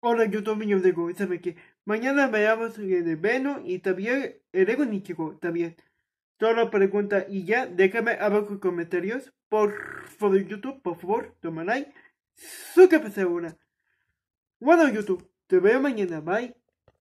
Hola, yo de que Mañana veamos el Veno y también el ego Nichigo también. Solo pregunta y ya, déjame abajo comentarios. Por favor, YouTube, por favor, toma like. Súper segura. Bueno, YouTube, te veo mañana. Bye.